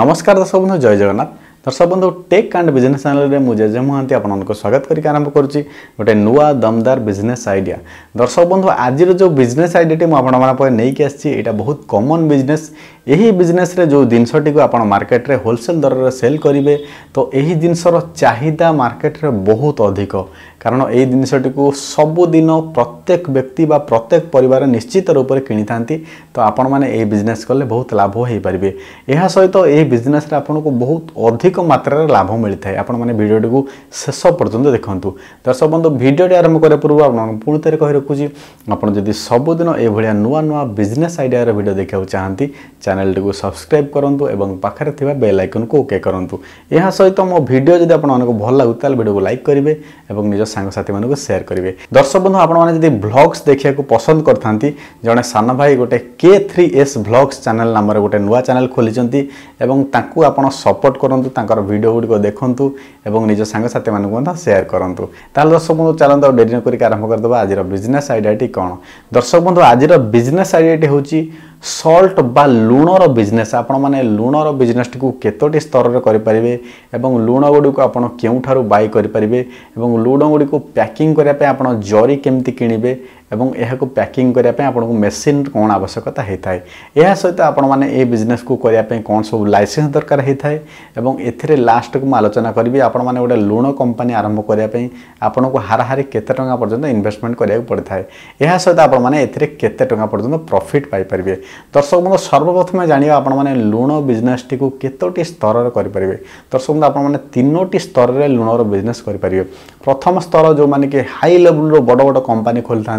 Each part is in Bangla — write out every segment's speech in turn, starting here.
নমস্কার দর্শক বন্ধু জয় জগন্নাথ দর্শক বন্ধু টেক আন্ড বিজনেস চ্যানেলে মু জেজে মহান্তি আপনার স্বাগত করি আরম্ভ করছি গোটে নূয়া দমদার বিজনেস আইডিয়া দর্শক বন্ধু আজির যে বিজনেস আইডিয়াটি মু আপনার নেই আসছি এটা বহুত কমন বিজনেস ଏହି ବିଜନେସ୍ରେ ଯେଉଁ ଜିନିଷଟିକୁ ଆପଣ ମାର୍କେଟରେ ହୋଲସେଲ୍ ଦରରେ ସେଲ୍ କରିବେ ତ ଏହି ଜିନିଷର ଚାହିଦା ମାର୍କେଟରେ ବହୁତ ଅଧିକ କାରଣ ଏହି ଜିନିଷଟିକୁ ସବୁଦିନ ପ୍ରତ୍ୟେକ ବ୍ୟକ୍ତି ବା ପ୍ରତ୍ୟେକ ପରିବାର ନିଶ୍ଚିତ ରୂପରେ କିଣିଥାନ୍ତି ତ ଆପଣମାନେ ଏହି ବିଜନେସ୍ କଲେ ବହୁତ ଲାଭ ହୋଇପାରିବେ ଏହା ସହିତ ଏହି ବିଜନେସ୍ରେ ଆପଣଙ୍କୁ ବହୁତ ଅଧିକ ମାତ୍ରାରେ ଲାଭ ମିଳିଥାଏ ଆପଣମାନେ ଭିଡ଼ିଓଟିକୁ ଶେଷ ପର୍ଯ୍ୟନ୍ତ ଦେଖନ୍ତୁ ଦର୍ଶକ ବନ୍ଧୁ ଭିଡ଼ିଓଟି ଆରମ୍ଭ କରିବା ପୂର୍ବରୁ ଆପଣଙ୍କୁ ପୁଣି ଥରେ କହି ରଖୁଛି ଆପଣ ଯଦି ସବୁଦିନ ଏଭଳିଆ ନୂଆ ନୂଆ ବିଜନେସ୍ ଆଇଡ଼ିଆର ଭିଡ଼ିଓ ଦେଖିବାକୁ ଚାହାନ୍ତି ଚ୍ୟାନେଲ୍ଟିକୁ ସବସ୍କ୍ରାଇବ୍ କରନ୍ତୁ ଏବଂ ପାଖରେ ଥିବା ବେଲ୍ ଆଇକନ୍କୁ ଓକେ କରନ୍ତୁ ଏହା ସହିତ ମୋ ଭିଡ଼ିଓ ଯଦି ଆପଣମାନଙ୍କୁ ଭଲ ଲାଗୁଛି ତାହେଲେ ଭିଡ଼ିଓକୁ ଲାଇକ୍ କରିବେ ଏବଂ ନିଜ ସାଙ୍ଗସାଥିମାନଙ୍କୁ ସେୟାର କରିବେ ଦର୍ଶକ ବନ୍ଧୁ ଆପଣମାନେ ଯଦି ଭ୍ଲଗ୍ସ ଦେଖିବାକୁ ପସନ୍ଦ କରିଥାନ୍ତି ଜଣେ ସାନ ଭାଇ ଗୋଟେ K three S vlogs channel ନାମରେ ଗୋଟେ ନୂଆ ଚ୍ୟାନେଲ୍ ଖୋଲିଛନ୍ତି ଏବଂ ତାଙ୍କୁ ଆପଣ ସପୋର୍ଟ କରନ୍ତୁ ତାଙ୍କର ଭିଡ଼ିଓ ଗୁଡ଼ିକ ଦେଖନ୍ତୁ ଏବଂ ନିଜ ସାଙ୍ଗସାଥିମାନଙ୍କୁ ମଧ୍ୟ ସେୟାର କରନ୍ତୁ ତାହେଲେ ଦର୍ଶକ ବନ୍ଧୁ ଚାଲନ୍ତୁ ଆଉ ଡେରି ନ କରିକି ଆରମ୍ଭ କରିଦେବା ଆଜିର ବିଜନେସ୍ ଆଇଡ଼ିଆଟି କ'ଣ ଦର୍ଶକ ବନ୍ଧୁ ଆଜିର ବିଜନେସ୍ ଆଇଡ଼ିଆଟି ହେଉଛି ସଲ୍ଟ ବା ଲୁଣର ବିଜନେସ୍ ଆପଣମାନେ ଲୁଣର ବିଜନେସ୍ଟିକୁ କେତୋଟି ସ୍ତରରେ କରିପାରିବେ ଏବଂ ଲୁଣ ଗୁଡ଼ିକୁ ଆପଣ କେଉଁଠାରୁ ବାଇ କରିପାରିବେ ଏବଂ ଲୁଣ ଗୁଡ଼ିକୁ ପ୍ୟାକିଂ କରିବା ପାଇଁ ଆପଣ ଜରି କେମିତି କିଣିବେ एवं को पैकिंग करने को मेसीन कौन आवश्यकता होता है या सहित आपजनेस कोई कौन सब लाइसेंस दरकार होता है ए लास्ट को आलोचना करी आप गोटे लुण कंपानी आरंभ करने आपन को हाराहारी के पर्यटन इनभेस्टमेंट कराक पड़ता है यह सहित आपत टा प्रफिट पापर दर्शक बंधु सर्वप्रथम आप लुण बिजनेस टी कतोटी स्तर करेंगे दर्शक बंधु आपोटी स्तर में लुणर बिजनेस करेंगे प्रथम स्तर जो मैंने कि हाई लेवल रो बड़ बड़ कंपनी खोली था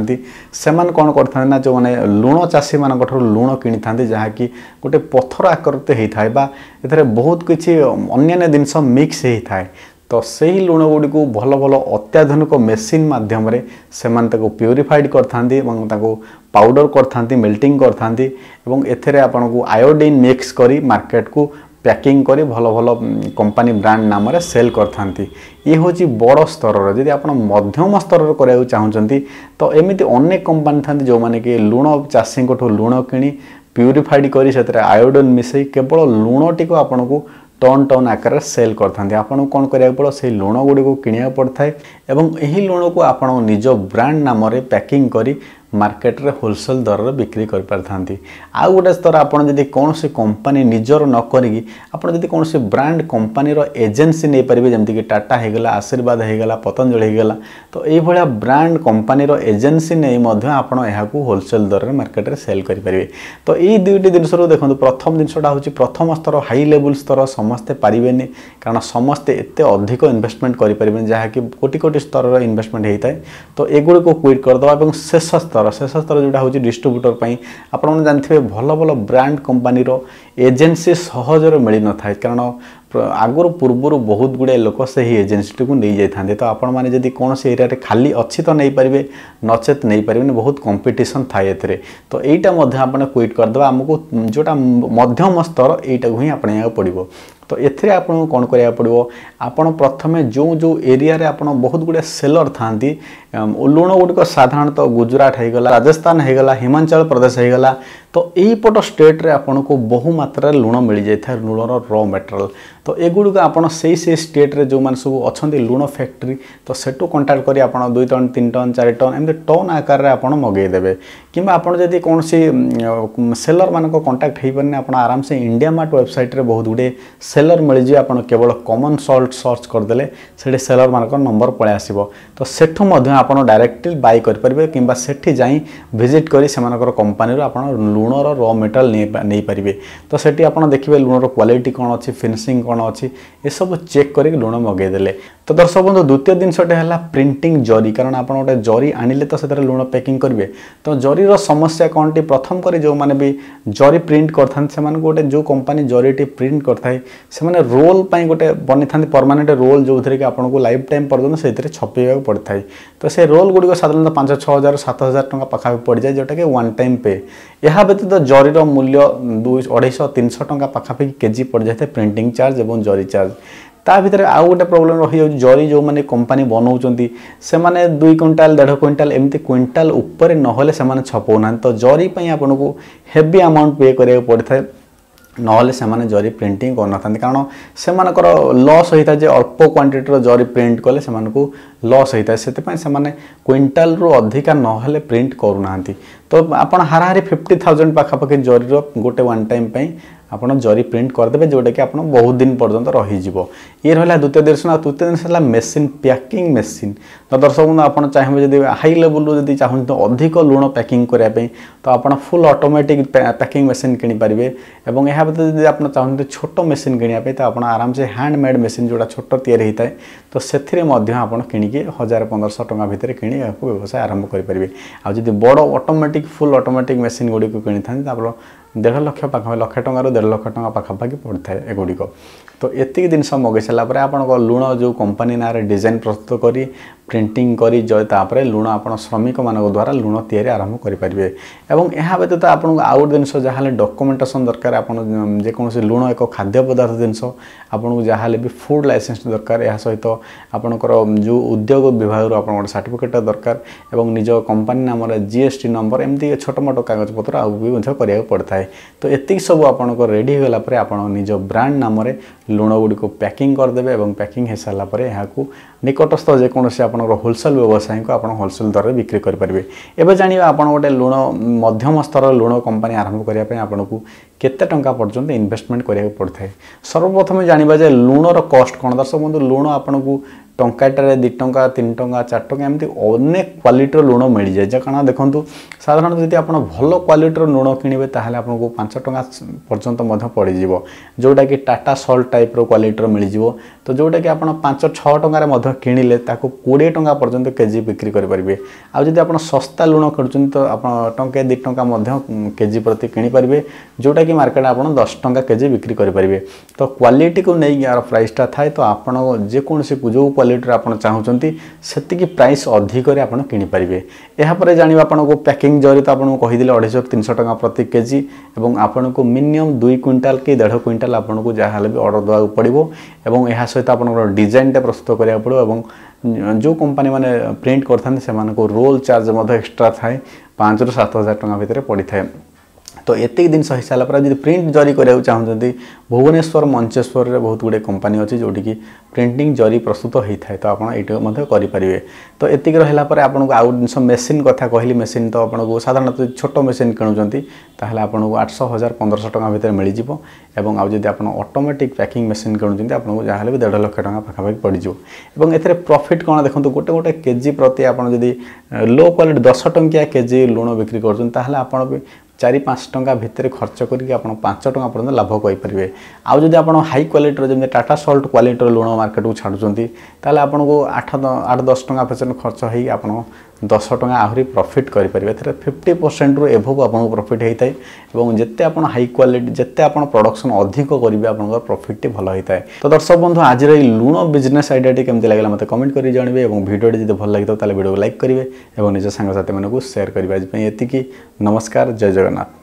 ସେମାନେ କ'ଣ କରିଥାନ୍ତି ନା ଯେଉଁମାନେ ଲୁଣ ଚାଷୀମାନଙ୍କଠାରୁ ଲୁଣ କିଣିଥାନ୍ତି ଯାହାକି ଗୋଟେ ପଥର ଆକୃତି ହୋଇଥାଏ ବା ଏଥିରେ ବହୁତ କିଛି ଅନ୍ୟାନ୍ୟ ଜିନିଷ ମିକ୍ସ ହେଇଥାଏ ତ ସେହି ଲୁଣ ଗୁଡ଼ିକୁ ଭଲ ଭଲ ଅତ୍ୟାଧୁନିକ ମେସିନ୍ ମାଧ୍ୟମରେ ସେମାନେ ତାକୁ ପ୍ୟୁରିଫାଇଡ଼୍ କରିଥାନ୍ତି ଏବଂ ତାକୁ ପାଉଡ଼ର୍ କରିଥାନ୍ତି ମେଲ୍ଟିଂ କରିଥାନ୍ତି ଏବଂ ଏଥିରେ ଆପଣଙ୍କୁ ଆୟୋଡ଼ିନ୍ ମିକ୍ସ କରି ମାର୍କେଟକୁ প্যাকিং করে ভাল ভাল কোম্পানি ব্রাଣ୍ଡ নামে সেল করে ইয়ে হচ্ছে বড় স্তরের যদি আপনার মধ্যম স্তরের করা চাহুমান তো এমিতি অনেক কোম্পানি থাকে যে লুণ চাষীঙ্ঠু লুণ কিনি পিউরিফাইড করে সেতরে আয়োডিন মিশাই কেবল লুণটিকে আপনার টন টন আকারে সেল করে আপনার কম করা পড়ে সেই লুণগুড়ি কিনা পড়ে এবং এই লুণকু আপনার নিজ ব্রাণ্ড নামে প্যাকিং করে ମାର୍କେଟରେ ହୋଲସେଲ୍ ଦରରେ ବିକ୍ରି କରିପାରିଥାନ୍ତି ଆଉ ଗୋଟେ ସ୍ତର ଆପଣ ଯଦି କୌଣସି କମ୍ପାନୀ ନିଜର ନ କରିକି ଆପଣ ଯଦି କୌଣସି ବ୍ରାଣ୍ଡ କମ୍ପାନୀର ଏଜେନ୍ସି ନେଇପାରିବେ ଯେମିତିକି ଟାଟା ହେଇଗଲା ଆଶୀର୍ବାଦ ହେଇଗଲା ପତଞ୍ଜଳି ହେଇଗଲା ତ ଏଇଭଳିଆ ବ୍ରାଣ୍ଡ କମ୍ପାନୀର ଏଜେନ୍ସି ନେଇ ମଧ୍ୟ ଆପଣ ଏହାକୁ ହୋଲସେଲ୍ ଦରରେ ମାର୍କେଟରେ ସେଲ୍ କରିପାରିବେ ତ ଏଇ ଦୁଇଟି ଜିନିଷରୁ ଦେଖନ୍ତୁ ପ୍ରଥମ ଜିନିଷଟା ହେଉଛି ପ୍ରଥମ ସ୍ତର ହାଇ ଲେବୁଲ୍ ସ୍ତର ସମସ୍ତେ ପାରିବେନି କାରଣ ସମସ୍ତେ ଏତେ ଅଧିକ ଇନଭେଷ୍ଟମେଣ୍ଟ କରିପାରିବେନି ଯାହାକି କୋଟି କୋଟି ସ୍ତରର ଇନଭେଷ୍ଟମେଣ୍ଟ ହେଇଥାଏ ତ ଏଗୁଡ଼ିକୁ କ୍ୱିଟ୍ କରିଦେବା ଏବଂ ଶେଷ ସ୍ତର ଶେଷ ସ୍ତର ଯେଉଁଟା ହେଉଛି ଡିଷ୍ଟ୍ରିବ୍ୟୁଟର ପାଇଁ ଆପଣମାନେ ଜାଣିଥିବେ ଭଲ ଭଲ ବ୍ରାଣ୍ଡ କମ୍ପାନୀର ଏଜେନ୍ସି ସହଜରେ ମିଳିନଥାଏ କାରଣ ଆଗରୁ ପୂର୍ବରୁ ବହୁତ ଗୁଡ଼ିଏ ଲୋକ ସେହି ଏଜେନ୍ସିଟିକୁ ନେଇଯାଇଥାନ୍ତି ତ ଆପଣମାନେ ଯଦି କୌଣସି ଏରିଆରେ ଖାଲି ଅଛି ତ ନେଇପାରିବେ ନଚେତ୍ ନେଇପାରିବେନି ବହୁତ କମ୍ପିଟିସନ୍ ଥାଏ ଏଥିରେ ତ ଏଇଟା ମଧ୍ୟ ଆପଣ କ୍ୱିଟ୍ କରିଦେବା ଆମକୁ ଯେଉଁଟା ମଧ୍ୟମ ସ୍ତର ଏଇଟାକୁ ହିଁ ଆପଣେଇବାକୁ ପଡ଼ିବ ତ ଏଥିରେ ଆପଣଙ୍କୁ କ'ଣ କରିବାକୁ ପଡ଼ିବ ଆପଣ ପ୍ରଥମେ ଯେଉଁ ଯେଉଁ ଏରିଆରେ ଆପଣ ବହୁତ ଗୁଡ଼ିଏ ସେଲର୍ ଥାଆନ୍ତି ଲୁଣ ଗୁଡ଼ିକ ସାଧାରଣତଃ ଗୁଜୁରାଟ ହୋଇଗଲା ରାଜସ୍ଥାନ ହୋଇଗଲା ହିମାଚଳ ପ୍ରଦେଶ ହୋଇଗଲା ତ ଏଇପଟ ଷ୍ଟେଟ୍ରେ ଆପଣଙ୍କୁ ବହୁ ମାତ୍ରାରେ ଲୁଣ ମିଳିଯାଇଥାଏ ଲୁଣର ର ମେଟେରିଆଲ୍ ତ ଏଗୁଡ଼ିକ ଆପଣ ସେଇ ସେଇ ଷ୍ଟେଟ୍ରେ ଯେଉଁମାନେ ସବୁ ଅଛନ୍ତି ଲୁଣ ଫ୍ୟାକ୍ଟ୍ରି ତ ସେଠୁ କଣ୍ଟାକ୍ଟ କରି ଆପଣ ଦୁଇ ଟନ୍ ତିନି ଟନ୍ ଚାରି ଟନ୍ ଏମିତି ଟନ୍ ଆକାରରେ ଆପଣ ମଗାଇଦେବେ କିମ୍ବା ଆପଣ ଯଦି କୌଣସି ସେଲର୍ମାନଙ୍କ କଣ୍ଟାକ୍ଟ ହୋଇପାରୁନି ଆପଣ ଆରାମସେ ଇଣ୍ଡିଆ ମାର୍ଟ ୱେବସାଇଟ୍ରେ ବହୁତ ଗୁଡ଼ିଏ ସେଲର୍ ମିଳିଯିବେ ଆପଣ କେବଳ କମନ୍ ସଲ୍ଟ ସର୍ଚ୍ଚ କରିଦେଲେ ସେଠି ସେଲର୍ମାନଙ୍କ ନମ୍ବର ପଳାଇ ଆସିବ ତ ସେଠୁ ମଧ୍ୟ ଆପଣ ଡାଇରେକ୍ଟଲି ବାଇ କରିପାରିବେ କିମ୍ବା ସେଠି ଯାଇ ଭିଜିଟ୍ କରି ସେମାନଙ୍କର କମ୍ପାନୀରୁ ଆପଣ ଲୁଣ ଲୁଣର ର ମେଟାଲ୍ ନେଇପାରିବେ ତ ସେଠି ଆପଣ ଦେଖିବେ ଲୁଣର କ୍ୱାଲିଟି କ'ଣ ଅଛି ଫିନିସିଂ କ'ଣ ଅଛି ଏସବୁ ଚେକ୍ କରିକି ଲୁଣ ମଗାଇଦେଲେ তো দর্শক বন্ধু দ্বিতীয় জিনিসটি হল প্রিন্টিং জরি কারণ আপনার গোটে জরি আনলে তো সেটা লুণ প্যাকিং করবে তো জরির সমস্যা কোণটি প্রথম করে যে বি জরি প্রিন্ট করে সে গোটে যে কোম্পানি জরিটি প্রিন্ট করে থাকে সে রোল পাই গোটে বনি থাকে পরমানেন্ট রোল যে আপনার লাইফ টাইম পর্যন্ত সেইতে ছপাইবাকে পড়ে থাকে তো সেই রোল গুড়ি সাধারণত পাঁচ ছ হাজার সাত হাজার টাকা পাখাপাখি পড়ে যায় যেটাকি ওয়ান টাইম পে ଏହା ବ୍ୟତୀତ ଜରିର ମୂଲ୍ୟ ଦୁଇ ଅଢ଼େଇଶହ ତିନିଶହ ଟଙ୍କା ପାଖାପାଖି କେଜି ପଡ଼ିଯାଇଥାଏ ପ୍ରିଣ୍ଟିଂ ଚାର୍ଜ ଏବଂ ଜରି ଚାର୍ଜ ତା ଭିତରେ ଆଉ ଗୋଟେ ପ୍ରୋବ୍ଲେମ୍ ରହିଯାଉଛି ଜରି ଯେଉଁମାନେ କମ୍ପାନୀ ବନାଉଛନ୍ତି ସେମାନେ ଦୁଇ କୁଇଣ୍ଟାଲ ଦେଢ଼ କୁଇଣ୍ଟାଲ ଏମିତି କୁଇଣ୍ଟାଲ ଉପରେ ନହେଲେ ସେମାନେ ଛପଉନାହାନ୍ତି ତ ଜରି ପାଇଁ ଆପଣଙ୍କୁ ହେଭି ଆମାଉଣ୍ଟ ପେ କରିବାକୁ ପଡ଼ିଥାଏ ନହେଲେ ସେମାନେ ଜରି ପ୍ରିଣ୍ଟିଂ କରିନଥାନ୍ତି କାରଣ ସେମାନଙ୍କର ଲସ୍ ହୋଇଥାଏ ଯେ ଅଳ୍ପ କ୍ୱାଣ୍ଟିଟିର ଜରି ପ୍ରିଣ୍ଟ କଲେ ସେମାନଙ୍କୁ ଲସ୍ ହୋଇଥାଏ ସେଥିପାଇଁ ସେମାନେ କ୍ୱିଣ୍ଟାଲରୁ ଅଧିକା ନହେଲେ ପ୍ରିଣ୍ଟ କରୁନାହାନ୍ତି তো আপনার হারাহারি ফিফটি থাউজেন্ড পাখাপাখি জরির গোটে ওয়ান টাইম পাই আপনার জরি প্রিন্ট করেদেবে যেটাকি আপনার বহু দিন পর্যন্ত রহিযোগ ইয়ে রা দ্বিতীয় দিন আর তৃতীয় দিন হল মেসিন প্যাকিং মেসিন তো দর্শক আপনার চাহিদে যদি হাই লেভেল যদি চাহুন অধিক লুণ প্যাকিং করা তো আপনার ফুল অটোমেটিক প্যাকিং মেসিন কিনিপারে এবং এর যদি আপনার চাহুন ছোট মেসিন কিনা তো আপনার আরামসে হ্যান্ডমেড মেসিন যেটা ছোট তৈরি হয়ে তো সেথিরে আপনার কিনিকি হাজার পনেরশো টাকা ভিতরে কিনি ব্যবসায় আরম্ভ করে আর যদি বড় automatic automatic full automatic machine ଗୁଡ଼ିକୁ କିଣିଥାନ୍ତି ତାପରେ ଦେଢ଼ ଲକ୍ଷ ପାଖାପାଖି ଲକ୍ଷେ ଟଙ୍କାରୁ ଦେଢ଼ ଲକ୍ଷ ଟଙ୍କା ପାଖାପାଖି ପଡ଼ିଥାଏ ଏଗୁଡ଼ିକ ତ ଏତିକି ଜିନିଷ ମଗାଇ ସାରିଲା ପରେ ଆପଣଙ୍କ ଲୁଣ ଯେଉଁ କମ୍ପାନୀ ନାଁରେ ଡିଜାଇନ୍ ପ୍ରସ୍ତୁତ କରି ପ୍ରିଣ୍ଟିଂ କରି ତାପରେ ଲୁଣ ଆପଣ ଶ୍ରମିକମାନଙ୍କ ଦ୍ୱାରା ଲୁଣ ତିଆରି ଆରମ୍ଭ କରିପାରିବେ ଏବଂ ଏହା ବ୍ୟତୀତ ଆପଣଙ୍କୁ ଆଉ ଗୋଟେ ଜିନିଷ ଯାହାହେଲେ ଡକ୍ୟୁମେଣ୍ଟେସନ୍ ଦରକାର ଆପଣ ଯେକୌଣସି ଲୁଣ ଏକ ଖାଦ୍ୟ ପଦାର୍ଥ ଜିନିଷ ଆପଣଙ୍କୁ ଯାହାହେଲେ ବି ଫୁଡ଼୍ ଲାଇସେନ୍ସ ଦରକାର ଏହା ସହିତ ଆପଣଙ୍କର ଯେଉଁ ଉଦ୍ୟୋଗ ବିଭାଗରୁ ଆପଣଙ୍କ ଗୋଟେ ସାର୍ଟିଫିକେଟ୍ ଦରକାର ଏବଂ ନିଜ କମ୍ପାନୀ ନାମରେ ଜି ଏସ୍ ଟି ନମ୍ବର ଏମିତି ଛୋଟମୋଟ କାଗଜପତ୍ର ଆଉ ବି ମଧ୍ୟ କରିବାକୁ ପଡ଼ିଥାଏ ତ ଏତିକି ସବୁ ଆପଣଙ୍କ ରେଡ଼ି ହୋଇଗଲା ପରେ ଆପଣ ନିଜ ବ୍ରାଣ୍ଡ ନାମରେ ଲୁଣ ଗୁଡ଼ିକୁ ପ୍ୟାକିଂ କରିଦେବେ ଏବଂ ପ୍ୟାକିଂ ହୋଇସାରିଲା ପରେ ଏହାକୁ ନିକଟସ୍ଥ ଯେକୌଣସି ଆପଣ ଆପଣଙ୍କର ହୋଲସେଲ୍ ବ୍ୟବସାୟୀଙ୍କୁ ଆପଣ ହୋଲସେଲ୍ ଦରରେ ବିକ୍ରି କରିପାରିବେ ଏବେ ଜାଣିବା ଆପଣ ଗୋଟେ ଲୁଣ ମଧ୍ୟମ ସ୍ତରର ଲୁଣ କମ୍ପାନୀ ଆରମ୍ଭ କରିବା ପାଇଁ ଆପଣଙ୍କୁ କେତେ ଟଙ୍କା ପର୍ଯ୍ୟନ୍ତ ଇନଭେଷ୍ଟମେଣ୍ଟ କରିବାକୁ ପଡ଼ିଥାଏ ସର୍ବପ୍ରଥମେ ଜାଣିବା ଯେ ଲୁଣର କଷ୍ଟ କ'ଣ ଦର୍ଶକ ବନ୍ଧୁ ଲୁଣ ଆପଣଙ୍କୁ ଟଙ୍କାଟାରେ ଦୁଇ ଟଙ୍କା ତିନି ଟଙ୍କା ଚାରି ଟଙ୍କା ଏମିତି ଅନେକ କ୍ୱାଲିଟିର ଲୁଣ ମିଳିଯାଏ ଯେ କାରଣ ଦେଖନ୍ତୁ ସାଧାରଣତଃ ଯଦି ଆପଣ ଭଲ କ୍ୱାଲିଟିର ଲୁଣ କିଣିବେ ତାହେଲେ ଆପଣଙ୍କୁ ପାଞ୍ଚ ଟଙ୍କା ପର୍ଯ୍ୟନ୍ତ ମଧ୍ୟ ପଡ଼ିଯିବ ଯେଉଁଟାକି ଟାଟା ସଲ୍ଟ ଟାଇପ୍ର କ୍ୱାଲିଟିର ମିଳିଯିବ ତ ଯେଉଁଟାକି ଆପଣ ପାଞ୍ଚ ଛଅ ଟଙ୍କାରେ ମଧ୍ୟ କିଣିଲେ ତାକୁ କୋଡ଼ିଏ কোড়িয়ে টঙ্কা পর্যন্ত কেজি বিক্রি করে আউ যদি আপনার সস্তা লুণ খোঁজুন তো আপনার টঙ্কা দুই টঙ্কা মধ্যে কেজি প্রতি কিনিপারে যেটাকি মার্কেট আপনার দশ টঙ্কা কেজি বিক্রি করে তো কোয়ালিটিকে নেই ইয়ার প্রাইসটা থাকে তো আপনার যেকোন যে কোয়ালিটির আপনার চাহুমান সেতিকি প্রাইস অধিকরে আপনার কিনিপারে এরপরে জাঁয়া আপনার প্যাকিং জরিত আপনার কহিদে অড়াইশ তিনশো টাকা প্রতি কেজি এবং আপনার মিনিমম দুই কুইন্টাল কি দেড় কুইন্টাল আপনার যা হলে বি অর্ডর দেওয়া পড়ব এবং এর সহ আপনার ডিজাইনটা প্রস্তুত করা পড়ব এবং जो कंपानी मैंने प्रिंट करते रोल चार्ज एक्सट्रा थाए पाँच रु सात हजार टाँग भितर पड़ी थाए তো ଏତିକି ଜିନିଷ ହେଇସାରିଲା ପରେ ଯଦି ପ୍ରିଣ୍ଟ ଜରି କରିବାକୁ ଚାହୁଁଛନ୍ତି ଭୁବନେଶ୍ୱର ମଞ୍ଚେଶ୍ୱରରେ ବହୁତ ଗୁଡ଼ିଏ କମ୍ପାନୀ ଅଛି ଯେଉଁଠିକି ପ୍ରିଣ୍ଟିଂ ଜରି ପ୍ରସ୍ତୁତ ହୋଇଥାଏ ତ ଆପଣ ଏଇଠି ମଧ୍ୟ କରିପାରିବେ ତ ଏତିକି ରହିଲା ପରେ ଆପଣଙ୍କୁ ଆଉ ଜିନିଷ ମେସିନ୍ କଥା କହିଲି ମେସିନ୍ ତ ଆପଣଙ୍କୁ ସାଧାରଣତଃ ଛୋଟ ମେସିନ୍ କିଣୁଛନ୍ତି ତାହେଲେ ଆପଣଙ୍କୁ ଆଠଶହ ହଜାର ପନ୍ଦରଶହ ଟଙ୍କା ଭିତରେ ମିଳିଯିବ ଏବଂ ଆଉ ଯଦି ଆପଣ ଅଟୋମେଟିକ୍ ପ୍ୟାକିଂ ମେସିନ୍ କିଣୁଛନ୍ତି ଆପଣଙ୍କୁ ଯାହାହେଲେ ବି ଦେଢ଼ ଲକ୍ଷ ଟଙ୍କା ପାଖାପାଖି ପଡ଼ିଯିବ ଏବଂ ଏଥିରେ ପ୍ରଫିଟ୍ କ'ଣ ଦେଖନ୍ତୁ ଗୋଟେ ଗୋଟେ କେଜି ପ୍ରତି ଆପଣ ଯଦି ଲୋ କ୍ୱାଲିଟି ଦଶ ଟଙ୍କିଆ କେଜି ଲୁଣ ବିକ୍ରି କରୁଛନ୍ତି ତାହେଲେ ଆପଣ ବି চারি পাঁচ টঙ্কা ভিতরে খরচ করি আপনার পাঁচ টঙ্কা পর্যন্ত লাভ করে আউ যদি আপনার হাই কোয়ালিটির যেমন টাটা সল্ট কোয়ালিটির লুণ মার্কেট ছাড়ুচ্ছেন তাহলে আপনার আট আট দশ টঙ্কা পর্যন্ত খরচ হয়ে আপনার ଦଶ ଟଙ୍କା ଆହୁରି ପ୍ରଫିଟ୍ କରିପାରିବେ ଏଥିରେ ଫିଫ୍ଟି ପରସେଣ୍ଟରୁ ଏଭବ୍ ଆପଣଙ୍କୁ ପ୍ରଫିଟ୍ ହୋଇଥାଏ ଏବଂ ଯେତେ ଆପଣ ହାଇ କ୍ୱାଲିଟି ଯେତେ ଆପଣ ପ୍ରଡକ୍ସନ୍ ଅଧିକ କରିବେ ଆପଣଙ୍କର ପ୍ରଫିଟ୍ଟି ଭଲ ହୋଇଥାଏ ତ ଦର୍ଶକ ବନ୍ଧୁ ଆଜିର ଏଇ ଲୁଣ ବିଜନେସ୍ ଆଇଡ଼ିଆଟି କେମିତି ଲାଗିଲା ମୋତେ କମେଣ୍ଟ କରି ଜଣାଇବେ ଏବଂ ଭିଡ଼ିଓଟି ଯଦି ଭଲ ଲାଗିଥିବ ତାହେଲେ ଭିଡ଼ିଓକୁ ଲାଇକ୍ କରିବେ ଏବଂ ନିଜ ସାଙ୍ଗସାଥିମାନଙ୍କୁ ସେୟାର କରିବେ ଆଜି ପାଇଁ ଏତିକି ନମସ୍କାର ଜୟ ଜଗନ୍ନାଥ